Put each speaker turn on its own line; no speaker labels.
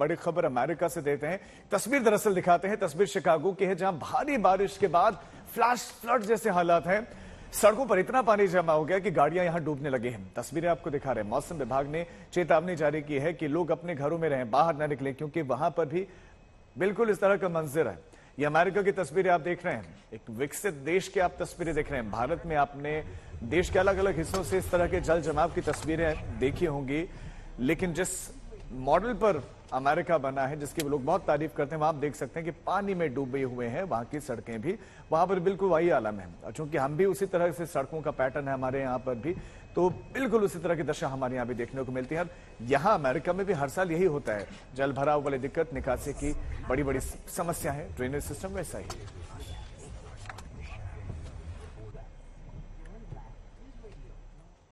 बड़ी खबर अमेरिका से देते हैं तस्वीर दरअसल दिखाते हैं तस्वीर शिकागो की है जहां भारी बारिश के बाद फ्लैश फ्लड जैसे हालात हैं सड़कों पर इतना पानी जमा हो गया कि गाड़ियां यहां डूबने लगी हैं तस्वीरें आपको दिखा रहे हैं मौसम विभाग ने चेतावनी जारी की है कि लोग अपने घरों में रहें बाहर ना निकले क्योंकि वहां पर भी बिल्कुल इस तरह का मंजर है ये अमेरिका की तस्वीरें आप देख रहे हैं एक विकसित देश के आप तस्वीरें देख रहे हैं भारत में आपने देश के अलग अलग हिस्सों से इस तरह के जल जमाव की तस्वीरें देखी होंगी लेकिन जिस मॉडल पर अमेरिका बना है जिसकी लोग बहुत तारीफ करते हैं वहां आप देख सकते हैं कि पानी में डूबे हुए हैं वहां की सड़कें भी वहां पर बिल्कुल वही आलम है चूंकि हम भी उसी तरह से सड़कों का पैटर्न है हमारे यहाँ पर भी तो बिल्कुल उसी तरह की दशा हमारे यहाँ भी देखने को मिलती है यहाँ अमेरिका में भी हर साल यही होता है जल भराव वाली दिक्कत निकासी की बड़ी बड़ी समस्या है ड्रेनेज सिस्टम वैसा ही